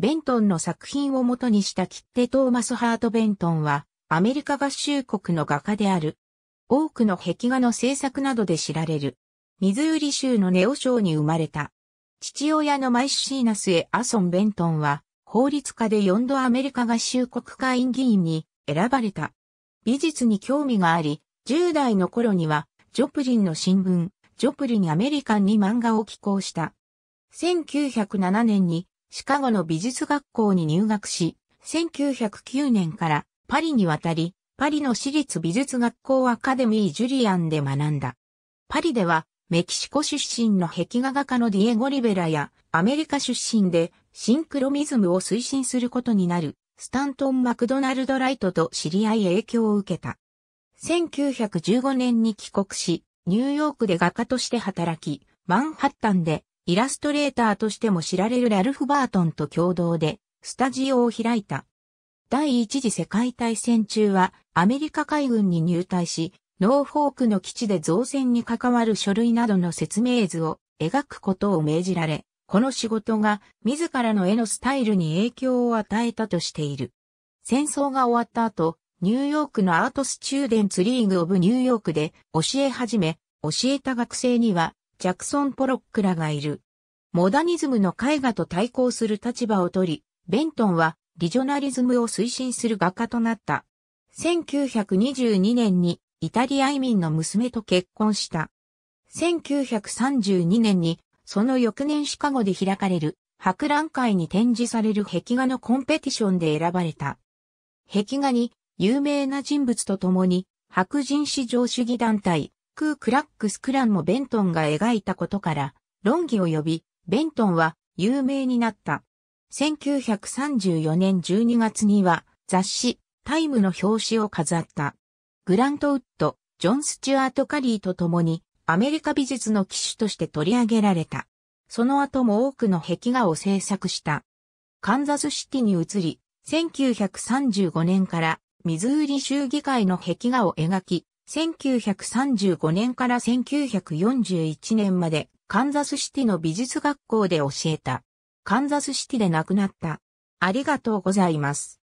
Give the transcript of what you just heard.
ベントンの作品を元にした切手トーマス・ハート・ベントンは、アメリカ合衆国の画家である。多くの壁画の制作などで知られる。ミズーリ州のネオ省に生まれた。父親のマイシーナスエ・アソン・ベントンは、法律家で4度アメリカ合衆国会議員に選ばれた。美術に興味があり、10代の頃には、ジョプリンの新聞、ジョプリン・アメリカンに漫画を寄稿した。1907年にシカゴの美術学校に入学し、1909年からパリに渡り、パリの私立美術学校アカデミー・ジュリアンで学んだ。パリでは、メキシコ出身の壁画画家のディエゴ・リベラや、アメリカ出身でシンクロミズムを推進することになる、スタントン・マクドナルド・ライトと知り合い影響を受けた。1915年に帰国し、ニューヨークで画家として働き、マンハッタンでイラストレーターとしても知られるラルフ・バートンと共同で、スタジオを開いた。第一次世界大戦中は、アメリカ海軍に入隊し、ノーフォークの基地で造船に関わる書類などの説明図を描くことを命じられ、この仕事が自らの絵のスタイルに影響を与えたとしている。戦争が終わった後、ニューヨークのアートスチューデンツリーグオブニューヨークで教え始め、教えた学生にはジャクソン・ポロックらがいる。モダニズムの絵画と対抗する立場をとり、ベントンはリジョナリズムを推進する画家となった。1922年にイタリア移民の娘と結婚した。1932年にその翌年シカゴで開かれる博覧会に展示される壁画のコンペティションで選ばれた。壁画に有名な人物と共に白人至上主義団体空クラックスクランもベントンが描いたことから、論議を呼び、ベントンは有名になった。1934年12月には雑誌タイムの表紙を飾った。グラント・ウッド、ジョン・スチュアート・カリーと共にアメリカ美術の機種として取り上げられた。その後も多くの壁画を制作した。カンザスシティに移り、1935年からミズーリ州議会の壁画を描き、1935年から1941年までカンザスシティの美術学校で教えた。カンザスシティで亡くなった。ありがとうございます。